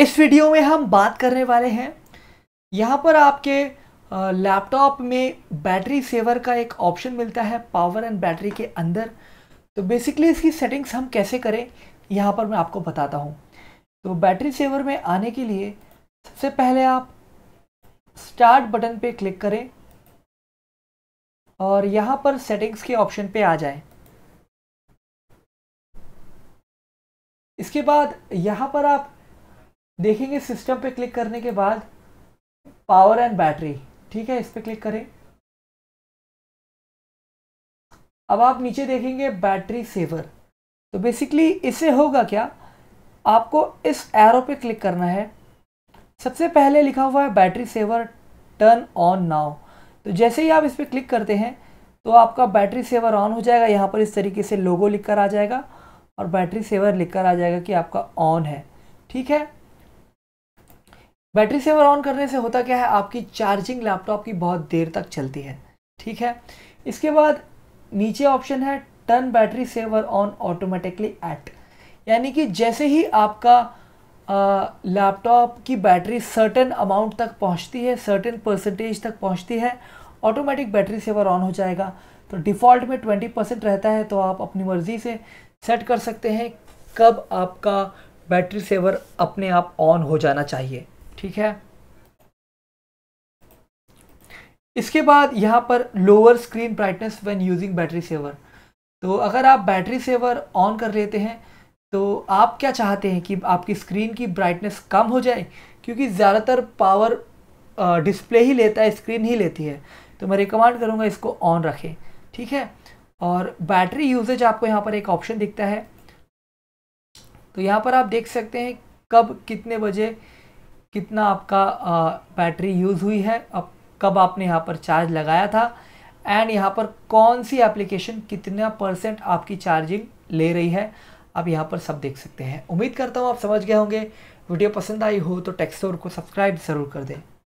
इस वीडियो में हम बात करने वाले हैं यहाँ पर आपके लैपटॉप में बैटरी सेवर का एक ऑप्शन मिलता है पावर एंड बैटरी के अंदर तो बेसिकली इसकी सेटिंग्स हम कैसे करें यहाँ पर मैं आपको बताता हूँ तो बैटरी सेवर में आने के लिए सबसे पहले आप स्टार्ट बटन पे क्लिक करें और यहाँ पर सेटिंग्स के ऑप्शन पे आ जाएं इसके बाद यहाँ पर आप देखेंगे सिस्टम पे क्लिक करने के बाद पावर एंड बैटरी ठीक है इस पर क्लिक करें अब आप नीचे देखेंगे बैटरी सेवर तो बेसिकली इसे होगा क्या आपको इस एरो पे क्लिक करना है सबसे पहले लिखा हुआ है battery saver turn on now तो जैसे ही आप इस पर क्लिक करते हैं तो आपका बैटरी सेवर ऑन हो जाएगा यहाँ पर इस तरीके से लोगो लिख कर आ जाएगा और बैटरी सेवर लिख कर आ जाएगा कि आपका ऑन है ठीक है बैटरी सेवर ऑन करने से होता क्या है आपकी चार्जिंग लैपटॉप की बहुत देर तक चलती है ठीक है इसके बाद नीचे ऑप्शन है turn battery saver on automatically at यानी कि जैसे ही आपका लैपटॉप की बैटरी सर्टेन अमाउंट तक पहुंचती है सर्टेन परसेंटेज तक पहुंचती है ऑटोमेटिक बैटरी सेवर ऑन हो जाएगा तो डिफ़ॉल्ट में ट्वेंटी परसेंट रहता है तो आप अपनी मर्ज़ी से सेट कर सकते हैं कब आपका बैटरी सेवर अपने आप ऑन हो जाना चाहिए ठीक है इसके बाद यहां पर lower screen brightness when using battery saver तो अगर आप बैटरी सेवर ऑन कर लेते हैं तो आप क्या चाहते हैं कि आपकी स्क्रीन की ब्राइटनेस कम हो जाए क्योंकि ज़्यादातर पावर डिस्प्ले ही लेता है स्क्रीन ही लेती है तो मैं रिकमेंड करूँगा इसको ऑन रखें ठीक है और बैटरी यूजेज आपको यहाँ पर एक ऑप्शन दिखता है तो यहाँ पर आप देख सकते हैं कब कितने बजे कितना आपका बैटरी यूज़ हुई है अब कब आपने यहाँ पर चार्ज लगाया था एंड यहाँ पर कौन सी एप्लीकेशन कितना परसेंट आपकी चार्जिंग ले रही है आप यहाँ पर सब देख सकते हैं उम्मीद करता हूँ आप समझ गए होंगे वीडियो पसंद आई हो तो टेक्सटोर को सब्सक्राइब ज़रूर कर दें